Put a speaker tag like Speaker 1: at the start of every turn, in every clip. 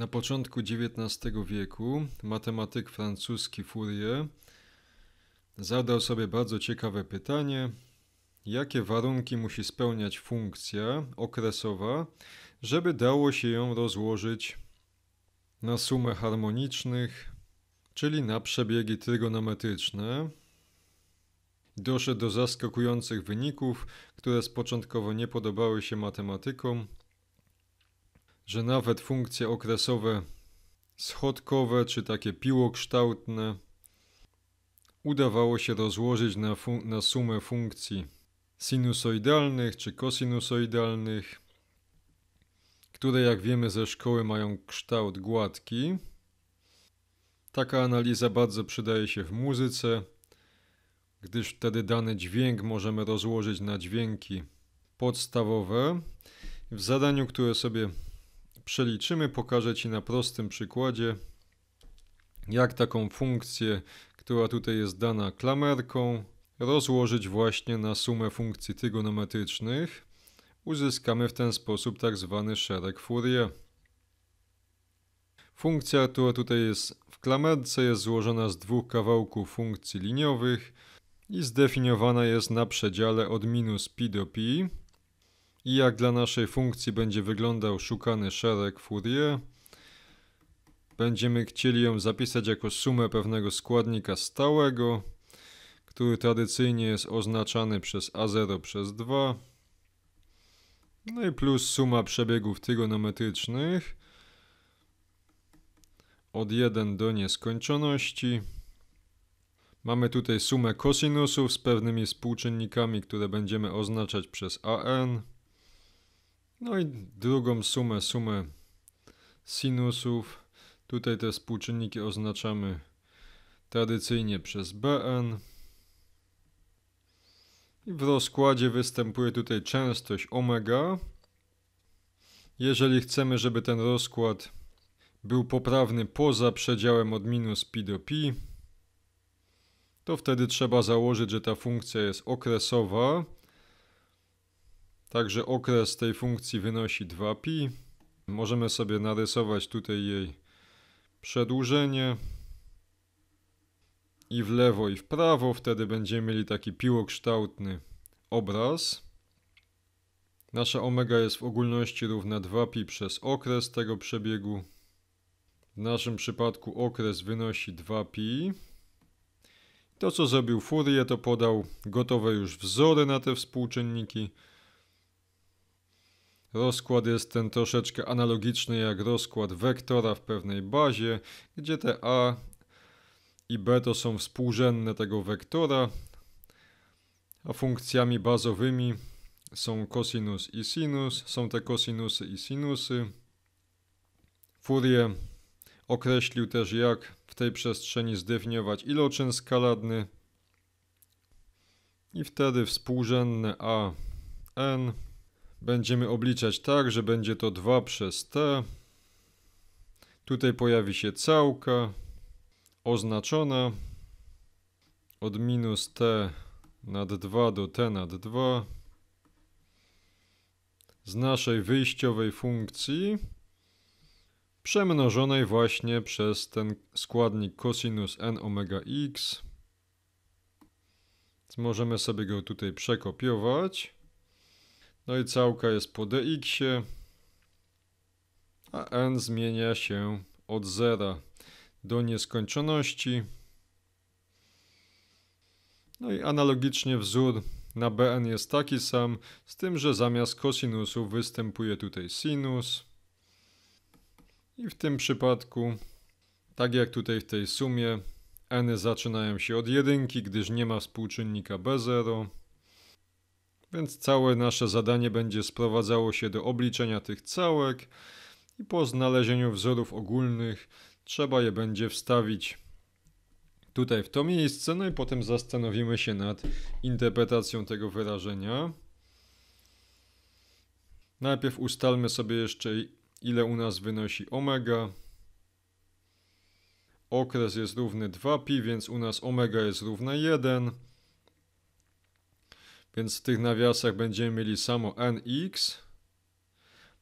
Speaker 1: Na początku XIX wieku matematyk francuski Fourier zadał sobie bardzo ciekawe pytanie, jakie warunki musi spełniać funkcja okresowa, żeby dało się ją rozłożyć na sumę harmonicznych, czyli na przebiegi trygonometryczne. Doszedł do zaskakujących wyników, które z początkowo nie podobały się matematykom, że nawet funkcje okresowe schodkowe czy takie piłokształtne udawało się rozłożyć na, na sumę funkcji sinusoidalnych czy kosinusoidalnych, które jak wiemy ze szkoły mają kształt gładki. Taka analiza bardzo przydaje się w muzyce, gdyż wtedy dany dźwięk możemy rozłożyć na dźwięki podstawowe. W zadaniu, które sobie przeliczymy. Pokażę Ci na prostym przykładzie, jak taką funkcję, która tutaj jest dana klamerką, rozłożyć właśnie na sumę funkcji trigonometrycznych. Uzyskamy w ten sposób tak zwany szereg Fourier. Funkcja, która tutaj jest w klamerce, jest złożona z dwóch kawałków funkcji liniowych i zdefiniowana jest na przedziale od minus pi do pi i jak dla naszej funkcji będzie wyglądał szukany szereg Fourier. Będziemy chcieli ją zapisać jako sumę pewnego składnika stałego, który tradycyjnie jest oznaczany przez A0 przez 2. No i plus suma przebiegów trigonometrycznych od 1 do nieskończoności. Mamy tutaj sumę kosinusów z pewnymi współczynnikami, które będziemy oznaczać przez AN. No i drugą sumę, sumę sinusów. Tutaj te współczynniki oznaczamy tradycyjnie przez Bn. I w rozkładzie występuje tutaj częstość omega. Jeżeli chcemy, żeby ten rozkład był poprawny poza przedziałem od minus pi do pi, to wtedy trzeba założyć, że ta funkcja jest okresowa Także okres tej funkcji wynosi 2pi. Możemy sobie narysować tutaj jej przedłużenie i w lewo i w prawo. Wtedy będziemy mieli taki piłokształtny obraz. Nasza omega jest w ogólności równa 2pi przez okres tego przebiegu. W naszym przypadku okres wynosi 2pi. To co zrobił Fourier to podał gotowe już wzory na te współczynniki. Rozkład jest ten troszeczkę analogiczny jak rozkład wektora w pewnej bazie, gdzie te a i b to są współrzędne tego wektora, a funkcjami bazowymi są kosinus i sinus, są te kosinusy i sinusy. Fourier określił też jak w tej przestrzeni zdefiniować iloczyn skalarny i wtedy współrzędne a n będziemy obliczać tak, że będzie to 2 przez t. Tutaj pojawi się całka oznaczona od minus t nad 2 do t nad 2 z naszej wyjściowej funkcji przemnożonej właśnie przez ten składnik cosinus n omega x. Możemy sobie go tutaj przekopiować. No i całka jest po dx a n zmienia się od 0 do nieskończoności. No i analogicznie wzór na bn jest taki sam, z tym, że zamiast kosinusu występuje tutaj sinus. I w tym przypadku, tak jak tutaj w tej sumie, n zaczynają się od jedynki, gdyż nie ma współczynnika b0. Więc całe nasze zadanie będzie sprowadzało się do obliczenia tych całek i po znalezieniu wzorów ogólnych trzeba je będzie wstawić tutaj w to miejsce, no i potem zastanowimy się nad interpretacją tego wyrażenia. Najpierw ustalmy sobie jeszcze ile u nas wynosi omega. Okres jest równy 2pi, więc u nas omega jest równa 1. Więc w tych nawiasach będziemy mieli samo nx,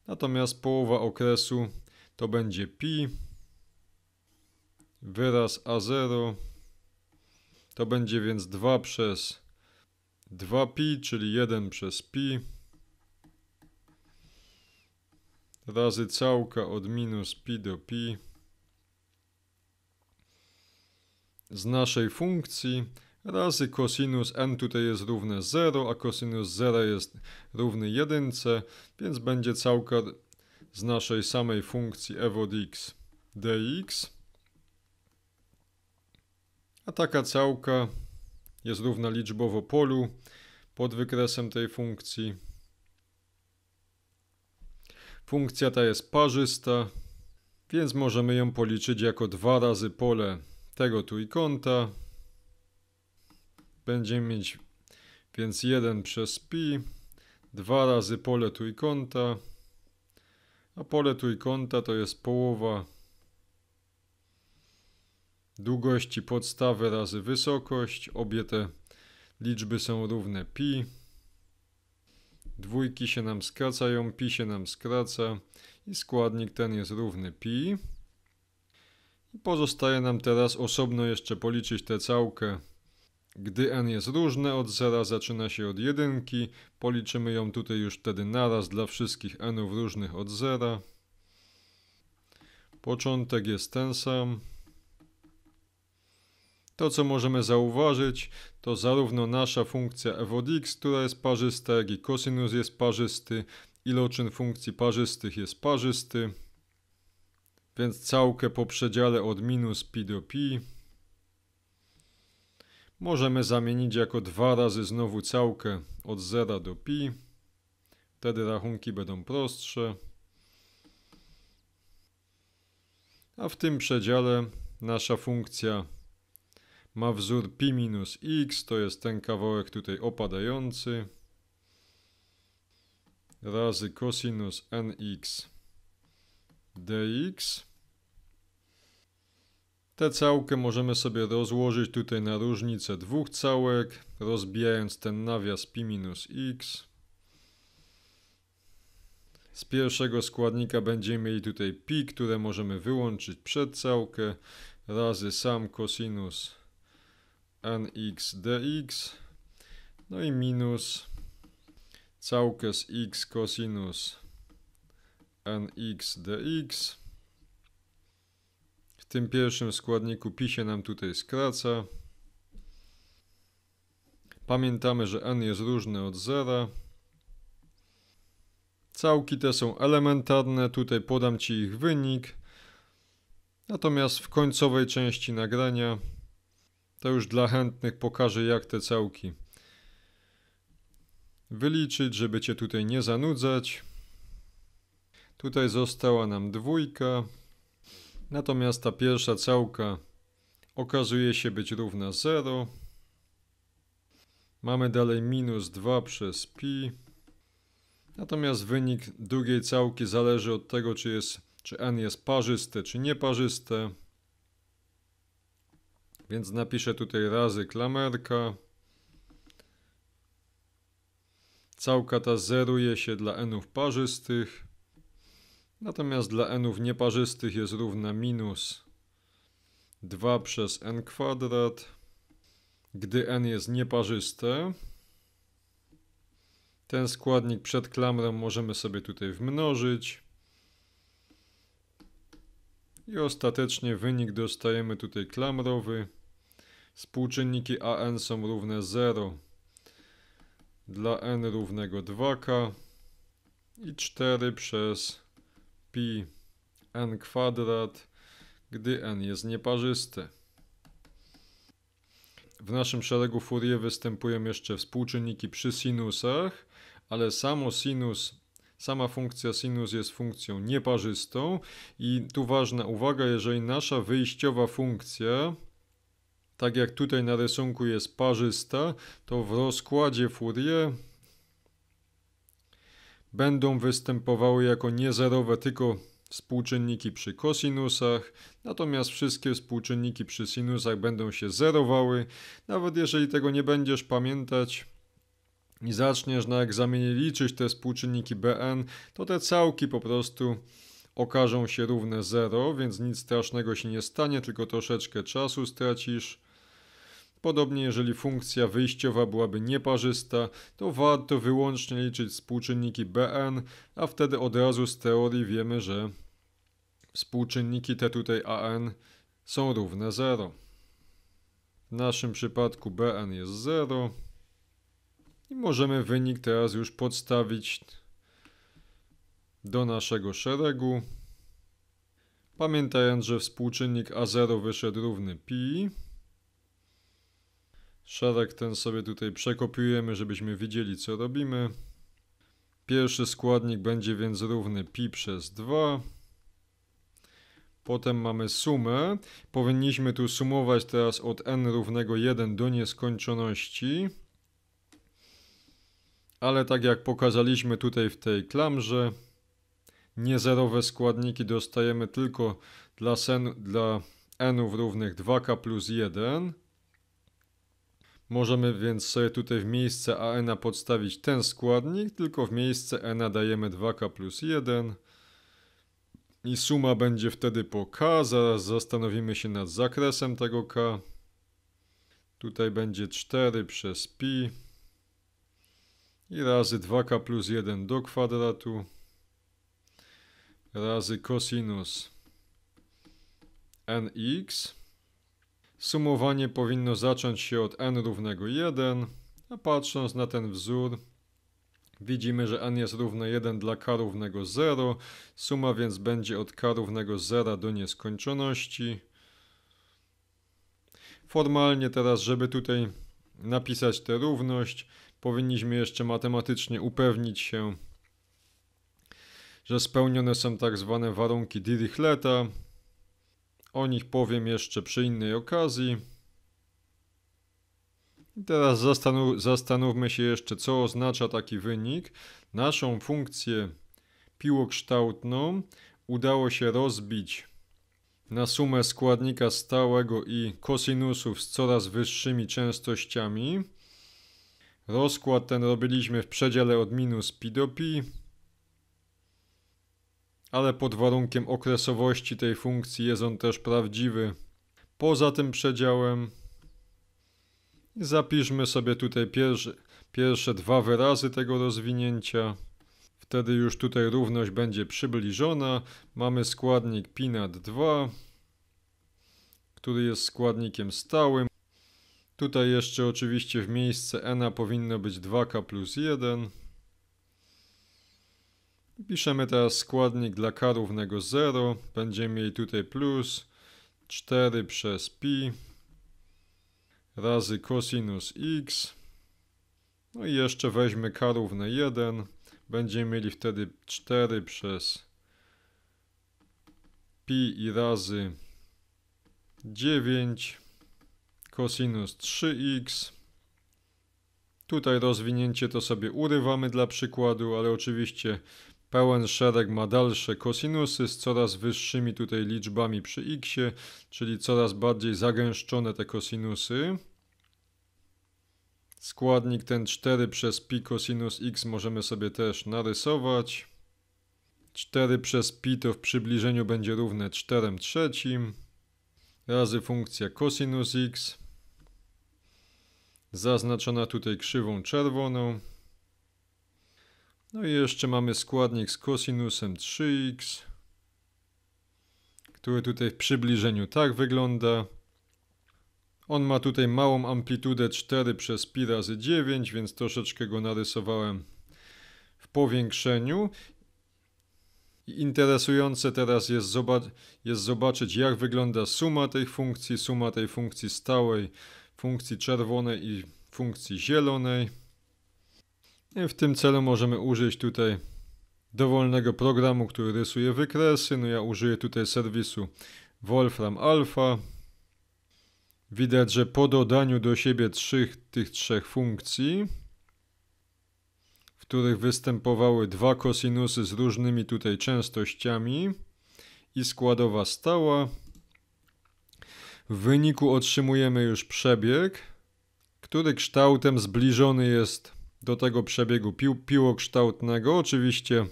Speaker 1: natomiast połowa okresu to będzie pi, wyraz a0 to będzie więc 2 przez 2pi, czyli 1 przez pi razy całka od minus pi do pi z naszej funkcji razy cosinus n tutaj jest równe 0, a cosinus 0 jest równy 1, więc będzie całka z naszej samej funkcji f od x dx. A taka całka jest równa liczbowo polu pod wykresem tej funkcji. Funkcja ta jest parzysta, więc możemy ją policzyć jako dwa razy pole tego trójkąta będziemy mieć więc 1 przez pi, 2 razy pole trójkąta, a pole trójkąta to jest połowa długości podstawy razy wysokość. Obie te liczby są równe pi. Dwójki się nam skracają, pi się nam skraca i składnik ten jest równy pi. I pozostaje nam teraz osobno jeszcze policzyć tę całkę gdy n jest różne od zera, zaczyna się od jedynki. Policzymy ją tutaj już wtedy naraz dla wszystkich nów różnych od zera. Początek jest ten sam. To, co możemy zauważyć, to zarówno nasza funkcja f od x, która jest parzysta, jak i kosinus jest parzysty. Iloczyn funkcji parzystych jest parzysty. Więc całkę po przedziale od minus pi do pi możemy zamienić jako dwa razy znowu całkę od 0 do pi. Wtedy rachunki będą prostsze. A w tym przedziale nasza funkcja ma wzór pi minus x, to jest ten kawałek tutaj opadający, razy cosinus nx dx Tę całkę możemy sobie rozłożyć tutaj na różnicę dwóch całek, rozbijając ten nawias pi minus x. Z pierwszego składnika będziemy mieli tutaj pi, które możemy wyłączyć przed całkę, razy sam cosinus nx dx, no i minus całkę z x cosinus nx dx tym pierwszym składniku pi się nam tutaj skraca. Pamiętamy, że n jest różny od zera. Całki te są elementarne, tutaj podam Ci ich wynik. Natomiast w końcowej części nagrania to już dla chętnych pokażę jak te całki wyliczyć, żeby Cię tutaj nie zanudzać. Tutaj została nam dwójka. Natomiast ta pierwsza całka okazuje się być równa 0. Mamy dalej minus 2 przez pi. Natomiast wynik drugiej całki zależy od tego, czy, jest, czy n jest parzyste, czy nieparzyste. Więc napiszę tutaj razy klamerka. Całka ta zeruje się dla nów parzystych. Natomiast dla nów nieparzystych jest równa minus 2 przez n kwadrat, gdy n jest nieparzyste. Ten składnik przed klamrą możemy sobie tutaj wmnożyć. I ostatecznie wynik dostajemy tutaj klamrowy. Współczynniki AN są równe 0 dla N równego 2K i 4 przez pi n kwadrat, gdy n jest nieparzysty. W naszym szeregu Fourier występują jeszcze współczynniki przy sinusach, ale samo sinus, sama funkcja sinus jest funkcją nieparzystą i tu ważna uwaga, jeżeli nasza wyjściowa funkcja tak jak tutaj na rysunku jest parzysta, to w rozkładzie Fourier będą występowały jako niezerowe tylko współczynniki przy kosinusach, natomiast wszystkie współczynniki przy sinusach będą się zerowały. Nawet jeżeli tego nie będziesz pamiętać i zaczniesz na egzaminie liczyć te współczynniki BN, to te całki po prostu okażą się równe 0, więc nic strasznego się nie stanie, tylko troszeczkę czasu stracisz. Podobnie jeżeli funkcja wyjściowa byłaby nieparzysta, to warto wyłącznie liczyć współczynniki Bn, a wtedy od razu z teorii wiemy, że współczynniki te tutaj An są równe 0. W naszym przypadku Bn jest 0 i możemy wynik teraz już podstawić do naszego szeregu. Pamiętając, że współczynnik A0 wyszedł równy pi, Szereg ten sobie tutaj przekopiujemy, żebyśmy widzieli, co robimy. Pierwszy składnik będzie więc równy pi przez 2. Potem mamy sumę. Powinniśmy tu sumować teraz od n równego 1 do nieskończoności. Ale tak jak pokazaliśmy tutaj w tej klamrze, niezerowe składniki dostajemy tylko dla, sen, dla n równych 2k plus 1. Możemy więc sobie tutaj w miejsce AN podstawić ten składnik, tylko w miejsce N dajemy 2K plus 1 i suma będzie wtedy po K, zaraz zastanowimy się nad zakresem tego K. Tutaj będzie 4 przez pi i razy 2K plus 1 do kwadratu razy cosinus nx Sumowanie powinno zacząć się od n równego 1, a patrząc na ten wzór widzimy, że n jest równe 1 dla k równego 0, suma więc będzie od k równego 0 do nieskończoności. Formalnie teraz, żeby tutaj napisać tę równość, powinniśmy jeszcze matematycznie upewnić się, że spełnione są tak zwane warunki Dirichleta, o nich powiem jeszcze przy innej okazji. Teraz zastanów, zastanówmy się jeszcze, co oznacza taki wynik. Naszą funkcję piłokształtną udało się rozbić na sumę składnika stałego i kosinusów z coraz wyższymi częstościami. Rozkład ten robiliśmy w przedziale od minus pi do pi ale pod warunkiem okresowości tej funkcji jest on też prawdziwy. Poza tym przedziałem zapiszmy sobie tutaj pierwsze, pierwsze dwa wyrazy tego rozwinięcia. Wtedy już tutaj równość będzie przybliżona. Mamy składnik pi 2, który jest składnikiem stałym. Tutaj jeszcze oczywiście w miejsce n powinno być 2k plus 1. Piszemy teraz składnik dla k równego 0. Będziemy mieli tutaj plus 4 przez pi razy cosinus x. No i jeszcze weźmy k równe 1. Będziemy mieli wtedy 4 przez pi i razy 9 cosinus 3x. Tutaj rozwinięcie to sobie urywamy dla przykładu, ale oczywiście Pełen szereg ma dalsze kosinusy z coraz wyższymi tutaj liczbami przy x, czyli coraz bardziej zagęszczone te kosinusy. Składnik ten 4 przez pi kosinus x możemy sobie też narysować. 4 przez pi to w przybliżeniu będzie równe 4 trzecim razy funkcja cosinus x zaznaczona tutaj krzywą czerwoną no i jeszcze mamy składnik z kosinusem 3x, który tutaj w przybliżeniu tak wygląda. On ma tutaj małą amplitudę 4 przez pi razy 9, więc troszeczkę go narysowałem w powiększeniu. Interesujące teraz jest, zobac jest zobaczyć, jak wygląda suma tej funkcji, suma tej funkcji stałej, funkcji czerwonej i funkcji zielonej. W tym celu możemy użyć tutaj dowolnego programu, który rysuje wykresy. No ja użyję tutaj serwisu Wolfram Alpha. Widać, że po dodaniu do siebie trzech, tych trzech funkcji, w których występowały dwa kosinusy z różnymi tutaj częstościami i składowa stała, w wyniku otrzymujemy już przebieg, który kształtem zbliżony jest do tego przebiegu pił piłokształtnego. Oczywiście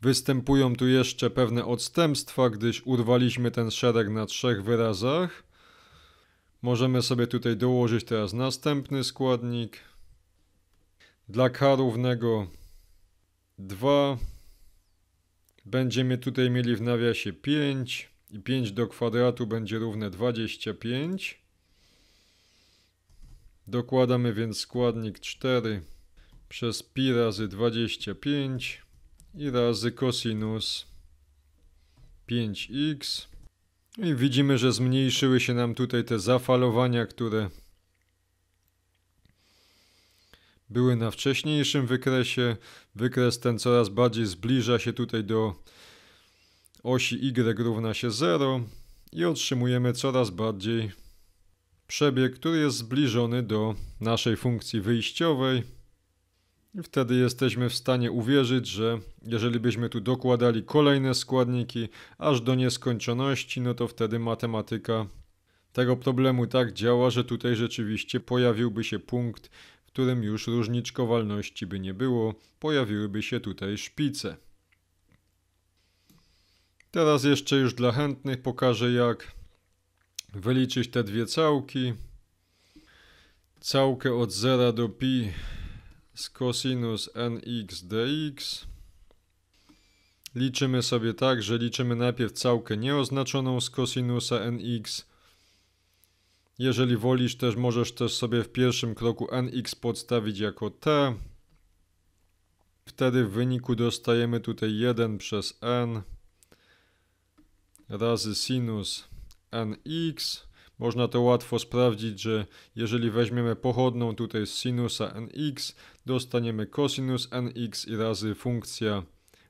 Speaker 1: występują tu jeszcze pewne odstępstwa, gdyż urwaliśmy ten szereg na trzech wyrazach. Możemy sobie tutaj dołożyć teraz następny składnik. Dla k równego 2. Będziemy tutaj mieli w nawiasie 5 i 5 do kwadratu będzie równe 25. Dokładamy więc składnik 4 przez pi razy 25 i razy cosinus 5x. I widzimy, że zmniejszyły się nam tutaj te zafalowania, które były na wcześniejszym wykresie. Wykres ten coraz bardziej zbliża się tutaj do osi y równa się 0 i otrzymujemy coraz bardziej przebieg, który jest zbliżony do naszej funkcji wyjściowej. I wtedy jesteśmy w stanie uwierzyć, że jeżeli byśmy tu dokładali kolejne składniki aż do nieskończoności, no to wtedy matematyka tego problemu tak działa, że tutaj rzeczywiście pojawiłby się punkt, w którym już różniczkowalności by nie było, pojawiłyby się tutaj szpice. Teraz jeszcze już dla chętnych pokażę jak wyliczyć te dwie całki. Całkę od 0 do pi z cosinus nx dx. Liczymy sobie tak, że liczymy najpierw całkę nieoznaczoną z cosinusa nx. Jeżeli wolisz też, możesz też sobie w pierwszym kroku nx podstawić jako t. Wtedy w wyniku dostajemy tutaj 1 przez n razy sinus nx. Można to łatwo sprawdzić, że jeżeli weźmiemy pochodną tutaj z sinusa nx, dostaniemy cosinus nx i razy funkcja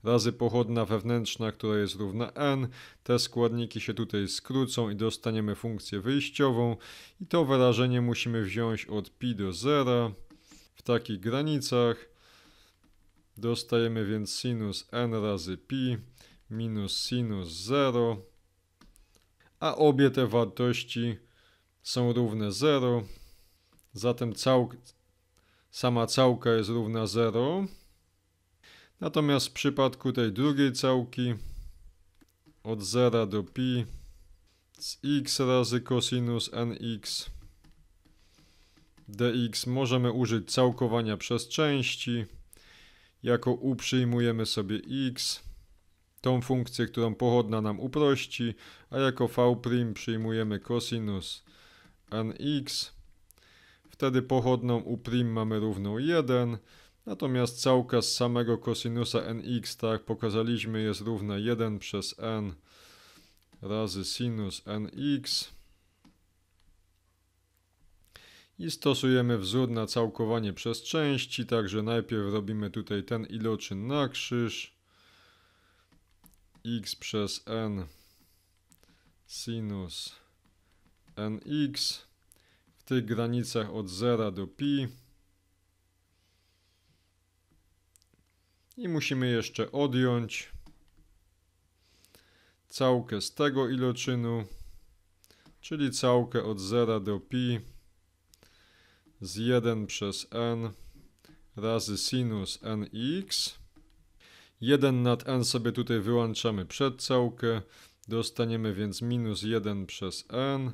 Speaker 1: razy pochodna wewnętrzna, która jest równa n. Te składniki się tutaj skrócą i dostaniemy funkcję wyjściową i to wyrażenie musimy wziąć od pi do zera w takich granicach. Dostajemy więc sinus n razy pi minus sinus 0 a obie te wartości są równe 0. Zatem cał... sama całka jest równa 0. Natomiast w przypadku tej drugiej całki od 0 do pi z x razy cosinus nx dx możemy użyć całkowania przez części. Jako u przyjmujemy sobie x tą funkcję, którą pochodna nam uprości, a jako v' przyjmujemy cosinus nx. Wtedy pochodną u' mamy równą 1, natomiast całka z samego cosinusa nx, tak jak pokazaliśmy, jest równa 1 przez n razy sinus nx. I stosujemy wzór na całkowanie przez części, także najpierw robimy tutaj ten iloczyn na krzyż x przez n sinus nx w tych granicach od 0 do pi. I musimy jeszcze odjąć całkę z tego iloczynu, czyli całkę od 0 do pi z 1 przez n razy sinus nx 1 nad n sobie tutaj wyłączamy przed całkę, dostaniemy więc minus 1 przez n,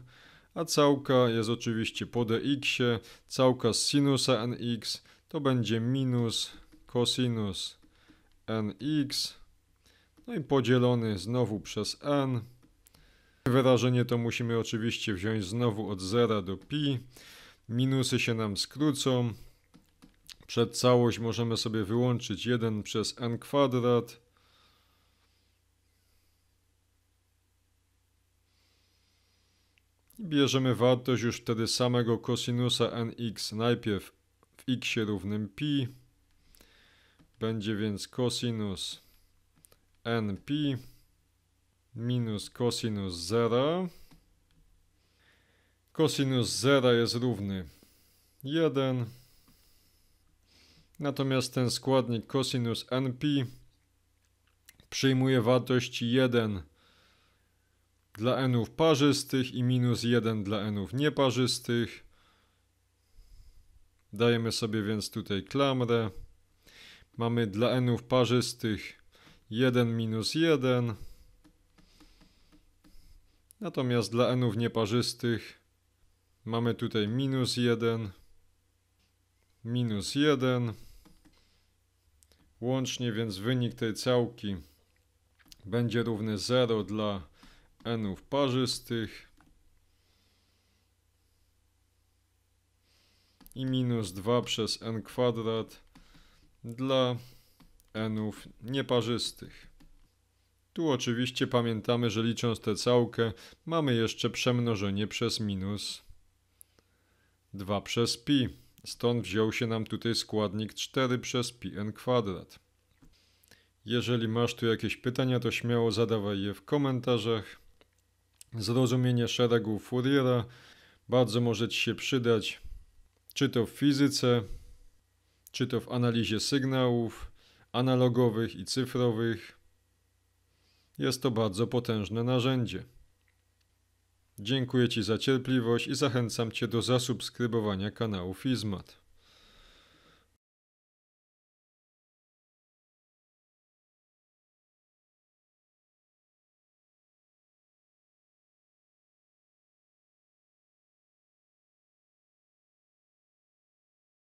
Speaker 1: a całka jest oczywiście po dxie, całka z sinusa nx to będzie minus kosinus nx, no i podzielony znowu przez n. Wyrażenie to musimy oczywiście wziąć znowu od 0 do pi. Minusy się nam skrócą, przed całość możemy sobie wyłączyć 1 przez n kwadrat. Bierzemy wartość już wtedy samego kosinusa nx najpierw w x równym pi. Będzie więc kosinus npi minus kosinus 0. Kosinus 0 jest równy 1. Natomiast ten składnik cosinus np przyjmuje wartość 1 dla nów parzystych i minus 1 dla nów nieparzystych. Dajemy sobie więc tutaj klamrę. Mamy dla nów parzystych 1 minus 1. Natomiast dla nów nieparzystych mamy tutaj minus 1, minus 1. Łącznie więc wynik tej całki będzie równy 0 dla nów parzystych i minus 2 przez n kwadrat dla nów nieparzystych. Tu oczywiście pamiętamy, że licząc tę całkę mamy jeszcze przemnożenie przez minus 2 przez pi. Stąd wziął się nam tutaj składnik 4 przez πn kwadrat. Jeżeli masz tu jakieś pytania, to śmiało zadawaj je w komentarzach. Zrozumienie szeregu Fouriera bardzo może Ci się przydać, czy to w fizyce, czy to w analizie sygnałów analogowych i cyfrowych. Jest to bardzo potężne narzędzie. Dziękuję Ci za cierpliwość i zachęcam Cię do zasubskrybowania kanału Fizmat.